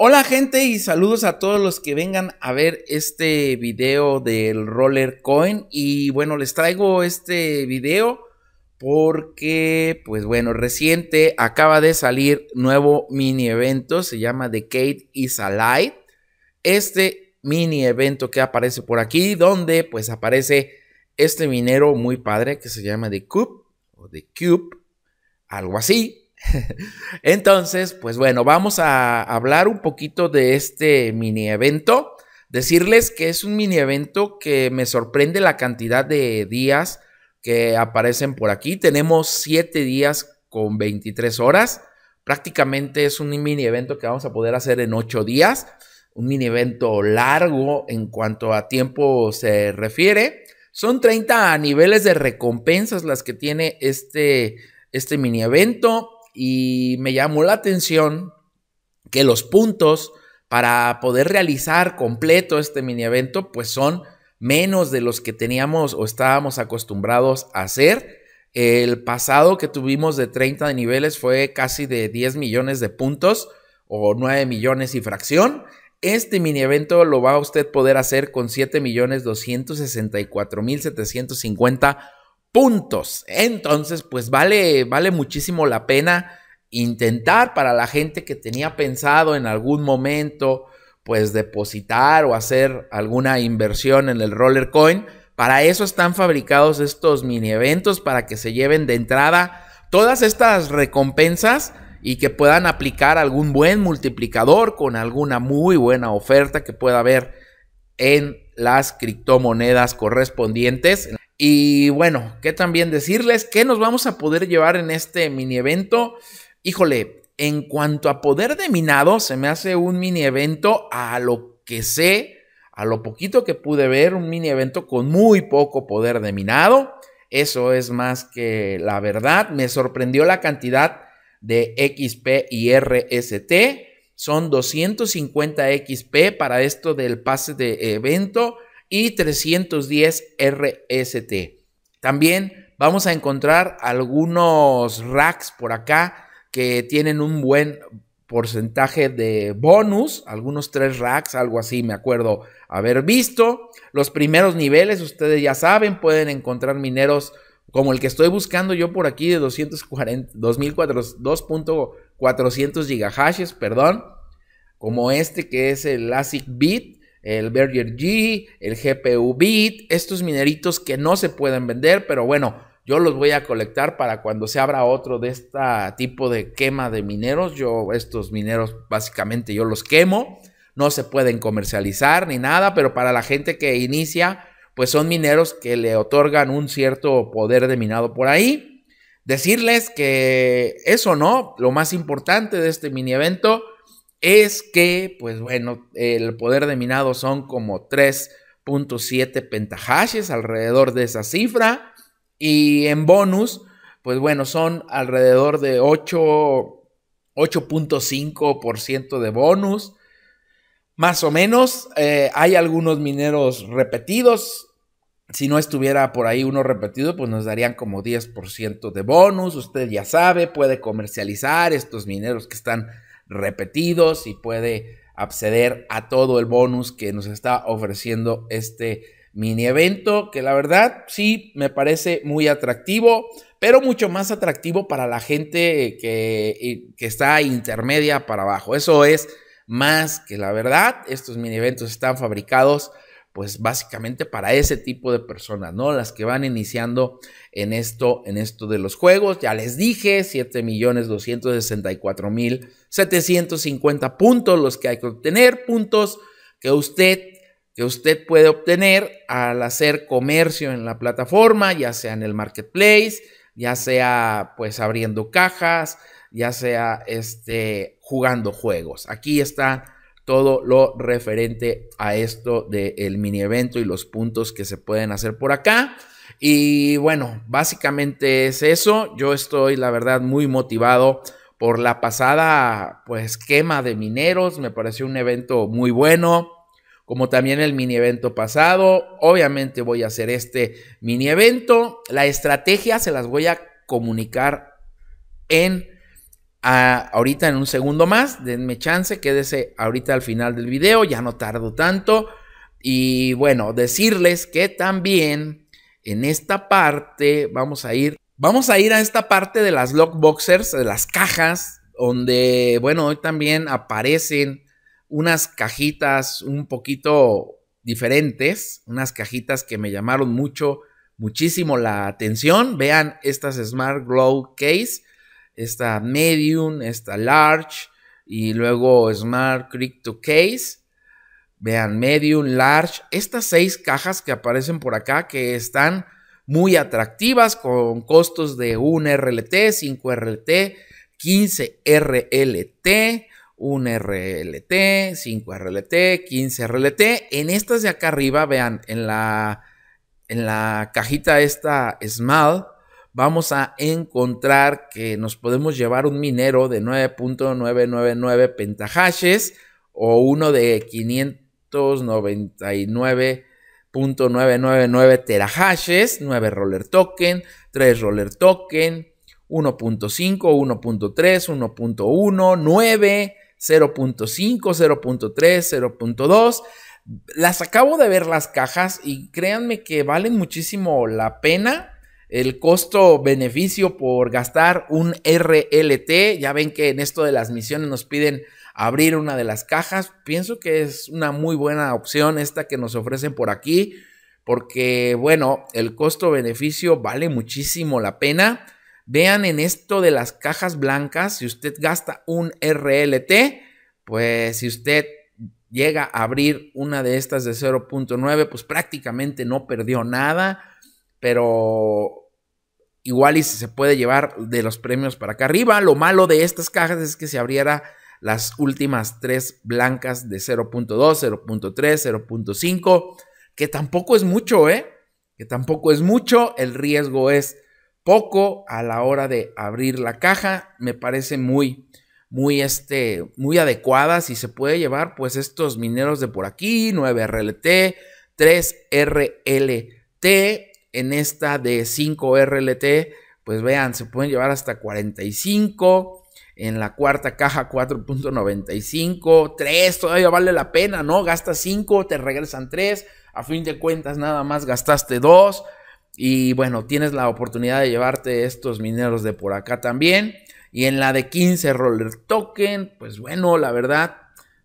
Hola gente y saludos a todos los que vengan a ver este video del Roller Coin y bueno les traigo este video porque pues bueno reciente acaba de salir nuevo mini evento se llama The Kate is Alive este mini evento que aparece por aquí donde pues aparece este minero muy padre que se llama The Cube o The Cube algo así Entonces, pues bueno, vamos a hablar un poquito de este mini evento. Decirles que es un mini evento que me sorprende la cantidad de días que aparecen por aquí. Tenemos 7 días con 23 horas. Prácticamente es un mini evento que vamos a poder hacer en 8 días. Un mini evento largo en cuanto a tiempo se refiere. Son 30 niveles de recompensas las que tiene este, este mini evento y me llamó la atención que los puntos para poder realizar completo este mini evento pues son menos de los que teníamos o estábamos acostumbrados a hacer. El pasado que tuvimos de 30 de niveles fue casi de 10 millones de puntos o 9 millones y fracción. Este mini evento lo va a usted poder hacer con 7.264.750 puntos. Entonces, pues vale, vale muchísimo la pena intentar para la gente que tenía pensado en algún momento, pues depositar o hacer alguna inversión en el roller coin. Para eso están fabricados estos mini eventos para que se lleven de entrada todas estas recompensas y que puedan aplicar algún buen multiplicador con alguna muy buena oferta que pueda haber en las criptomonedas correspondientes. Y bueno, ¿qué también decirles? ¿Qué nos vamos a poder llevar en este mini evento? Híjole, en cuanto a poder de minado, se me hace un mini evento a lo que sé, a lo poquito que pude ver, un mini evento con muy poco poder de minado. Eso es más que la verdad. Me sorprendió la cantidad de XP y RST. Son 250 XP para esto del pase de evento y 310 RST. También vamos a encontrar algunos racks por acá que tienen un buen porcentaje de bonus, algunos tres racks, algo así, me acuerdo haber visto. Los primeros niveles, ustedes ya saben, pueden encontrar mineros como el que estoy buscando yo por aquí de 2.400 gigahashes, perdón, como este que es el ASIC Bit, el Berger G, el GPU Bit, estos mineritos que no se pueden vender, pero bueno, yo los voy a colectar para cuando se abra otro de este tipo de quema de mineros. Yo estos mineros básicamente yo los quemo, no se pueden comercializar ni nada, pero para la gente que inicia, pues son mineros que le otorgan un cierto poder de minado por ahí. Decirles que eso no, lo más importante de este mini evento es que, pues bueno, el poder de minado son como 3.7 pentahashes alrededor de esa cifra. Y en bonus, pues bueno, son alrededor de 8.5% de bonus. Más o menos, eh, hay algunos mineros repetidos. Si no estuviera por ahí uno repetido, pues nos darían como 10% de bonus. Usted ya sabe, puede comercializar estos mineros que están repetidos y puede acceder a todo el bonus que nos está ofreciendo este mini evento, que la verdad sí me parece muy atractivo, pero mucho más atractivo para la gente que, que está intermedia para abajo. Eso es más que la verdad. Estos mini eventos están fabricados pues básicamente para ese tipo de personas, ¿no? Las que van iniciando en esto, en esto de los juegos. Ya les dije, 7.264.750 puntos los que hay que obtener, puntos que usted que usted puede obtener al hacer comercio en la plataforma, ya sea en el marketplace, ya sea pues abriendo cajas, ya sea este jugando juegos. Aquí está todo lo referente a esto del mini evento y los puntos que se pueden hacer por acá. Y bueno, básicamente es eso. Yo estoy, la verdad, muy motivado por la pasada, pues, quema de mineros. Me pareció un evento muy bueno, como también el mini evento pasado. Obviamente voy a hacer este mini evento. La estrategia se las voy a comunicar en ahorita en un segundo más. Denme chance, quédese ahorita al final del video, ya no tardo tanto. Y bueno, decirles que también en esta parte vamos a ir, vamos a ir a esta parte de las lockboxers, de las cajas, donde bueno, hoy también aparecen unas cajitas un poquito diferentes, unas cajitas que me llamaron mucho, muchísimo la atención. Vean estas Smart Glow Case esta medium, esta large y luego smart crypto case. Vean, medium, large, estas seis cajas que aparecen por acá que están muy atractivas con costos de un RLT, 5 RLT, 15 RLT, 1 RLT, 5 RLT, 15 RLT. En estas de acá arriba, vean, en la, en la cajita esta Small, vamos a encontrar que nos podemos llevar un minero de 9.999 pentahashes o uno de 599.999 terahashes, 9 roller token, 3 roller token, 1.5, 1.3, 1.1, 9, 0.5, 0.3, 0.2. Las acabo de ver las cajas y créanme que valen muchísimo la pena el costo-beneficio por gastar un RLT. Ya ven que en esto de las misiones nos piden abrir una de las cajas. Pienso que es una muy buena opción esta que nos ofrecen por aquí, porque bueno, el costo-beneficio vale muchísimo la pena. Vean en esto de las cajas blancas, si usted gasta un RLT, pues si usted llega a abrir una de estas de 0.9, pues prácticamente no perdió nada pero igual y se puede llevar de los premios para acá arriba. Lo malo de estas cajas es que se abriera las últimas tres blancas de 0.2, 0.3, 0.5, que tampoco es mucho, ¿eh? Que tampoco es mucho, el riesgo es poco a la hora de abrir la caja, me parece muy muy este muy adecuada si se puede llevar pues estos mineros de por aquí, 9 RLT, 3 RLT, en esta de 5 RLT, pues vean, se pueden llevar hasta 45. En la cuarta caja 4.95, 3, todavía vale la pena, ¿no? Gastas 5, te regresan 3, a fin de cuentas nada más gastaste 2 y bueno, tienes la oportunidad de llevarte estos mineros de por acá también. Y en la de 15 Roller Token, pues bueno, la verdad,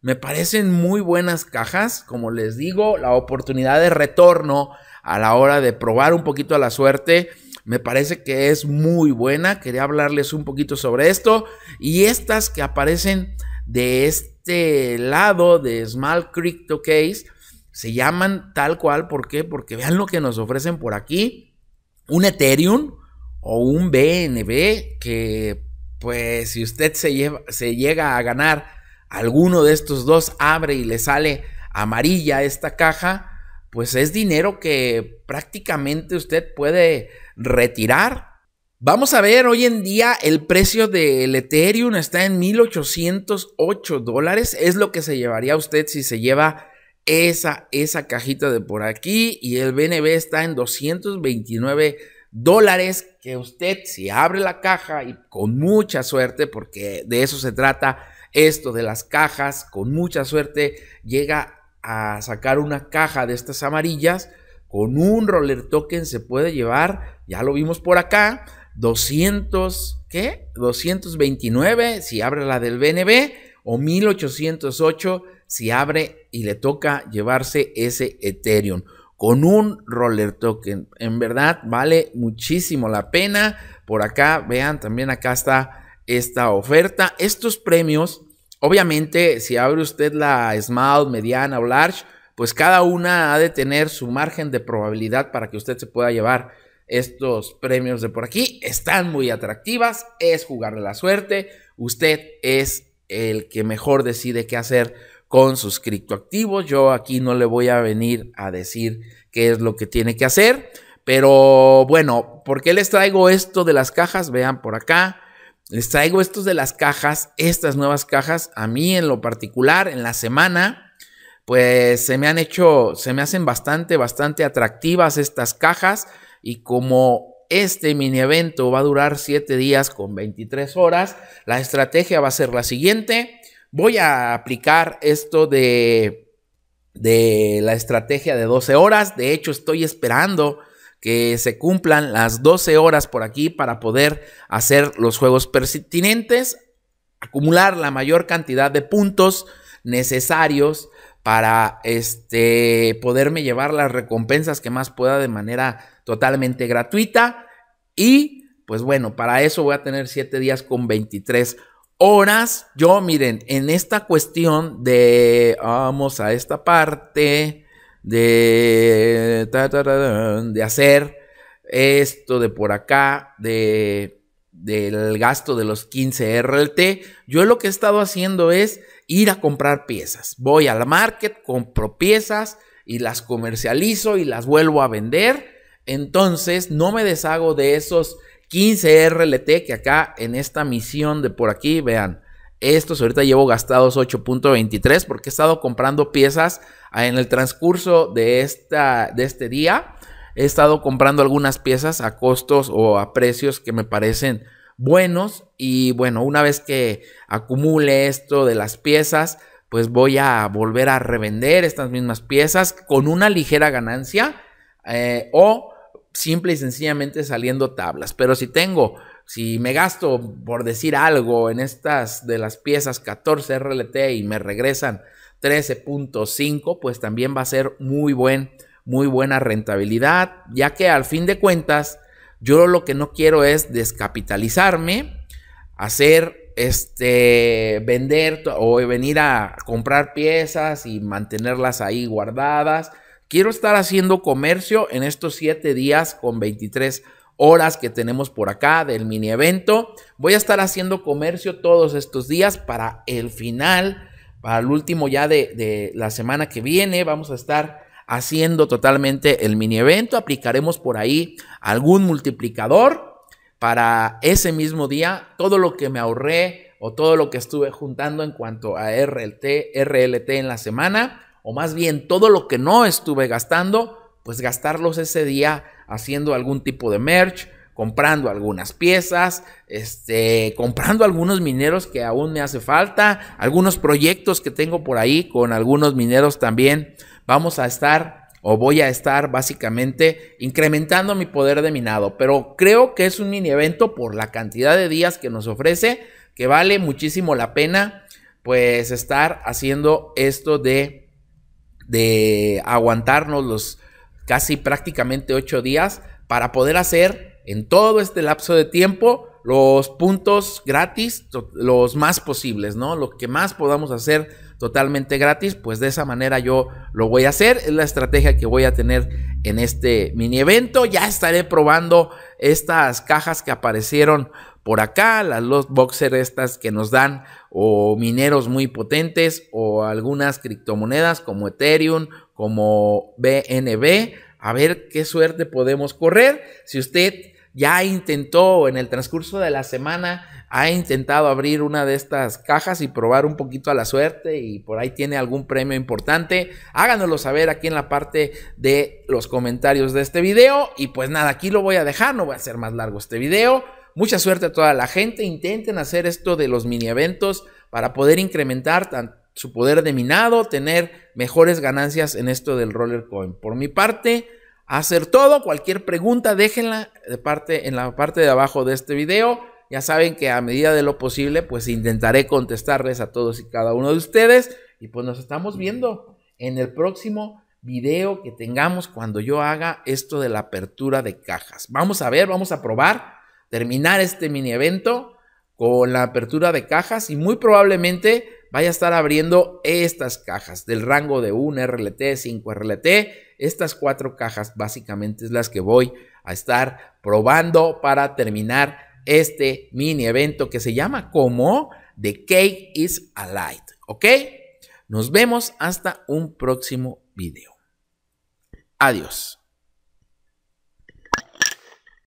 me parecen muy buenas cajas, como les digo, la oportunidad de retorno a la hora de probar un poquito a la suerte. Me parece que es muy buena. Quería hablarles un poquito sobre esto. Y estas que aparecen de este lado de Small Crypto Case se llaman tal cual. ¿Por qué? Porque vean lo que nos ofrecen por aquí. Un Ethereum o un BNB que pues si usted se, lleva, se llega a ganar alguno de estos dos, abre y le sale amarilla esta caja pues es dinero que prácticamente usted puede retirar. Vamos a ver, hoy en día el precio del Ethereum está en 1808 dólares. Es lo que se llevaría usted si se lleva esa, esa cajita de por aquí. Y el BNB está en 229 dólares. Que usted, si abre la caja y con mucha suerte, porque de eso se trata esto de las cajas, con mucha suerte llega a sacar una caja de estas amarillas, con un roller token se puede llevar, ya lo vimos por acá, 200, ¿qué? 229 si abre la del BNB o 1808 si abre y le toca llevarse ese Ethereum con un roller token. En verdad vale muchísimo la pena. Por acá vean también acá está esta oferta. Estos premios Obviamente, si abre usted la small, mediana o large, pues cada una ha de tener su margen de probabilidad para que usted se pueda llevar estos premios de por aquí. Están muy atractivas, es jugarle la suerte. Usted es el que mejor decide qué hacer con sus criptoactivos. Yo aquí no le voy a venir a decir qué es lo que tiene que hacer. Pero bueno, ¿por qué les traigo esto de las cajas? Vean por acá. Les traigo estos de las cajas, estas nuevas cajas, a mí en lo particular, en la semana, pues se me han hecho, se me hacen bastante, bastante atractivas estas cajas y como este mini evento va a durar 7 días con 23 horas, la estrategia va a ser la siguiente. Voy a aplicar esto de, de la estrategia de 12 horas. De hecho, estoy esperando que se cumplan las 12 horas por aquí para poder hacer los juegos pertinentes, acumular la mayor cantidad de puntos necesarios para este, poderme llevar las recompensas que más pueda de manera totalmente gratuita. Y pues bueno, para eso voy a tener 7 días con 23 horas. Yo miren, en esta cuestión de, ah, vamos a esta parte, de, de hacer esto de por acá, de, del gasto de los 15 RLT. Yo lo que he estado haciendo es ir a comprar piezas. Voy al market, compro piezas y las comercializo y las vuelvo a vender. Entonces no me deshago de esos 15 RLT que acá en esta misión de por aquí, vean, estos ahorita llevo gastados 8.23 porque he estado comprando piezas ah, en el transcurso de, esta, de este día. He estado comprando algunas piezas a costos o a precios que me parecen buenos. Y bueno, una vez que acumule esto de las piezas, pues voy a volver a revender estas mismas piezas con una ligera ganancia eh, o simple y sencillamente saliendo tablas. Pero si tengo si me gasto, por decir algo, en estas de las piezas 14 RLT y me regresan 13.5, pues también va a ser muy buen, muy buena rentabilidad, ya que al fin de cuentas, yo lo que no quiero es descapitalizarme, hacer este vender o venir a comprar piezas y mantenerlas ahí guardadas. Quiero estar haciendo comercio en estos 7 días con 23 horas que tenemos por acá del mini evento. Voy a estar haciendo comercio todos estos días para el final, para el último ya de, la semana que viene. Vamos a estar haciendo totalmente el mini evento. Aplicaremos por ahí algún multiplicador para ese mismo día. Todo lo que me ahorré o todo lo que estuve juntando en cuanto a RLT, RLT en la semana, o más bien todo lo que no estuve gastando, pues gastarlos ese día haciendo algún tipo de merch, comprando algunas piezas, este, comprando algunos mineros que aún me hace falta, algunos proyectos que tengo por ahí con algunos mineros también. Vamos a estar o voy a estar básicamente incrementando mi poder de minado, pero creo que es un mini evento por la cantidad de días que nos ofrece, que vale muchísimo la pena pues estar haciendo esto de de aguantarnos los casi prácticamente ocho días para poder hacer en todo este lapso de tiempo los puntos gratis, los más posibles, ¿no? Lo que más podamos hacer totalmente gratis, pues de esa manera yo lo voy a hacer. Es la estrategia que voy a tener en este mini evento. Ya estaré probando estas cajas que aparecieron por acá, las los boxer estas que nos dan o mineros muy potentes o algunas criptomonedas como Ethereum como BNB, a ver qué suerte podemos correr. Si usted ya intentó en el transcurso de la semana, ha intentado abrir una de estas cajas y probar un poquito a la suerte y por ahí tiene algún premio importante, háganoslo saber aquí en la parte de los comentarios de este video. Y pues nada, aquí lo voy a dejar, no voy a hacer más largo este video. Mucha suerte a toda la gente, intenten hacer esto de los mini eventos para poder incrementar tanto su poder de minado, tener mejores ganancias en esto del roller coin. Por mi parte, hacer todo. Cualquier pregunta, déjenla de parte, en la parte de abajo de este video. Ya saben que a medida de lo posible, pues intentaré contestarles a todos y cada uno de ustedes. Y pues nos estamos viendo en el próximo video que tengamos cuando yo haga esto de la apertura de cajas. Vamos a ver, vamos a probar, terminar este mini evento con la apertura de cajas y muy probablemente vaya a estar abriendo estas cajas del rango de 1 RLT, 5 RLT. Estas cuatro cajas básicamente es las que voy a estar probando para terminar este mini evento que se llama como The Cake is a Light. ¿Ok? Nos vemos hasta un próximo video. Adiós.